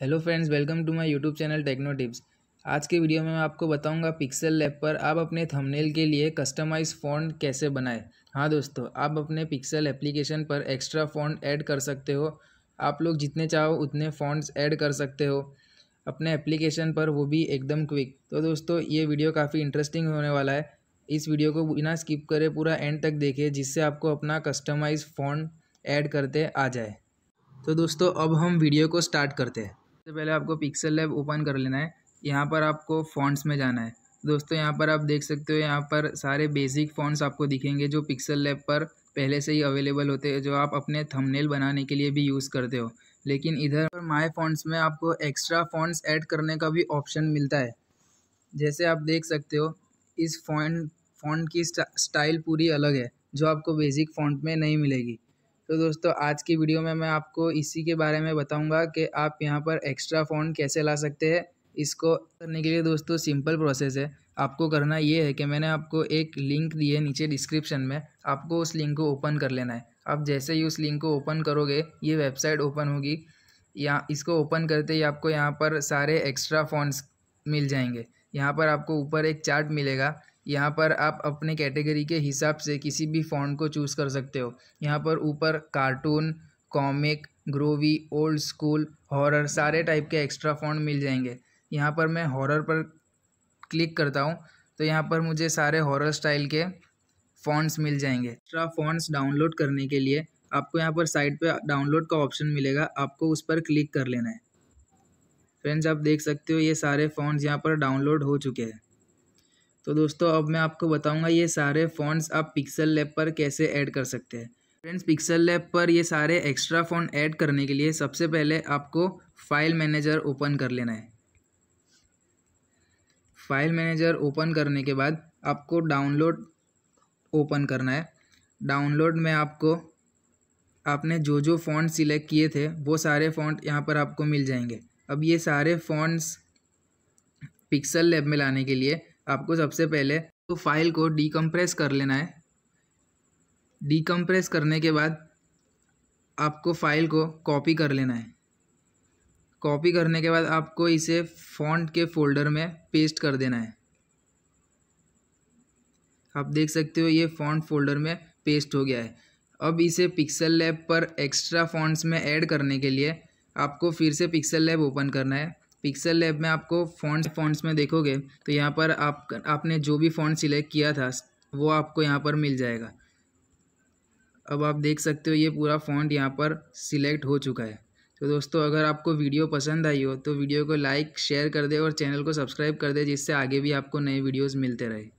hello friends welcome to my YouTube channel Techno Tips आज के video में मैं आपको बताऊंगा पिक्सल लैब पर आप अपने थंबनेल के लिए कस्टमाइज फ़ॉन्ट कैसे बनाएं हाँ दोस्तों आप अपने पिक्सल एप्लीकेशन पर एक्स्ट्रा फ़ॉन्ट ऐड कर सकते हो आप लोग जितने चाहो उतने फ़ॉन्ट्स ऐड कर सकते हो अपने एप्लीकेशन पर वो भी एकदम क्विक तो दोस्तों ये वीडियो काफ़ी इंटरेस्टिंग होने वाला है इस वीडियो को बिना स्किप करे पूरा एंड तक देखे जिससे आपको अपना कस्टमाइज फ़ॉन्ट ऐड करते आ जाए तो दोस्तों अब हम वीडियो को स्टार्ट करते हैं सबसे पहले आपको पिक्सल लैब ओपन कर लेना है यहाँ पर आपको फॉन्ट्स में जाना है दोस्तों यहाँ पर आप देख सकते हो यहाँ पर सारे बेसिक फॉन्ट्स आपको दिखेंगे जो पिक्सल लैब पर पहले से ही अवेलेबल होते हैं जो आप अपने थंबनेल बनाने के लिए भी यूज़ करते हो लेकिन इधर माई फॉन्ट्स में आपको एक्स्ट्रा फॉन्ट्स ऐड करने का भी ऑप्शन मिलता है जैसे आप देख सकते हो इस फॉन्ट फॉन्ट की स्टाइल पूरी अलग है जो आपको बेसिक फॉन्ट में नहीं मिलेगी तो दोस्तों आज की वीडियो में मैं आपको इसी के बारे में बताऊंगा कि आप यहाँ पर एक्स्ट्रा फोन कैसे ला सकते हैं इसको करने के लिए दोस्तों सिंपल प्रोसेस है आपको करना ये है कि मैंने आपको एक लिंक दी है नीचे डिस्क्रिप्शन में आपको उस लिंक को ओपन कर लेना है आप जैसे ही उस लिंक को ओपन करोगे ये वेबसाइट ओपन होगी या इसको ओपन करते ही आपको यहाँ पर सारे एक्स्ट्रा फ़ॉन्ट्स मिल जाएंगे यहाँ पर आपको ऊपर एक चार्ट मिलेगा यहाँ पर आप अपने कैटेगरी के हिसाब से किसी भी फ़ॉन्ट को चूज़ कर सकते हो यहाँ पर ऊपर cartoon comic groovy old school horror सारे टाइप के एक्स्ट्रा फ़ॉन्ट मिल जाएंगे यहाँ पर मैं हॉरर पर क्लिक करता हूँ तो यहाँ पर मुझे सारे हॉरर स्टाइल के फ़ॉन्ट्स मिल जाएंगे एक्स्ट्रा फ़ॉन्ट्स डाउनलोड करने के लिए आपको यहाँ पर साइट पर डाउनलोड का ऑप्शन मिलेगा आपको उस पर क्लिक कर लेना है फ्रेंड्स आप देख सकते हो ये सारे फ़ॉन्ट्स यहाँ पर डाउनलोड हो चुके हैं तो दोस्तों अब मैं आपको बताऊंगा ये सारे फ़ॉन्ट्स आप पिक्सल लैब पर कैसे ऐड कर सकते हैं फ्रेंड्स पिक्सल लैब पर ये सारे एक्स्ट्रा फ़ॉन्ट ऐड करने के लिए सबसे पहले आपको फाइल मैनेजर ओपन कर लेना है फाइल मैनेजर ओपन करने के बाद आपको डाउनलोड ओपन करना है डाउनलोड में आपको आपने जो जो फ़ॉन्ट सिलेक्ट किए थे वो सारे फ़ॉन्ट यहाँ पर आपको मिल जाएंगे अब ये सारे फ़ॉन्ट्स पिक्सल लैब में लाने के लिए आपको सबसे पहले तो फाइल को डीकम्प्रेस कर लेना है डीकम्प्रेस करने के बाद आपको फाइल को कॉपी कर लेना है कॉपी करने के बाद आपको इसे फॉन्ट के फोल्डर में पेस्ट कर देना है आप देख सकते हो ये फॉन्ट फोल्डर में पेस्ट हो गया है अब इसे पिक्सल लैब पर एक्स्ट्रा फॉन्ट्स में ऐड करने के लिए आपको फिर से पिक्सल लैब ओपन करना है पिक्सल लैब में आपको फॉन्ट्स फॉन्ट्स में देखोगे तो यहाँ पर आप आपने जो भी फॉन्ट सिलेक्ट किया था वो आपको यहाँ पर मिल जाएगा अब आप देख सकते हो ये पूरा फॉन्ट यहाँ पर सिलेक्ट हो चुका है तो दोस्तों अगर आपको वीडियो पसंद आई हो तो वीडियो को लाइक शेयर कर दे और चैनल को सब्सक्राइब कर दे जिससे आगे भी आपको नए वीडियोज़ मिलते रहे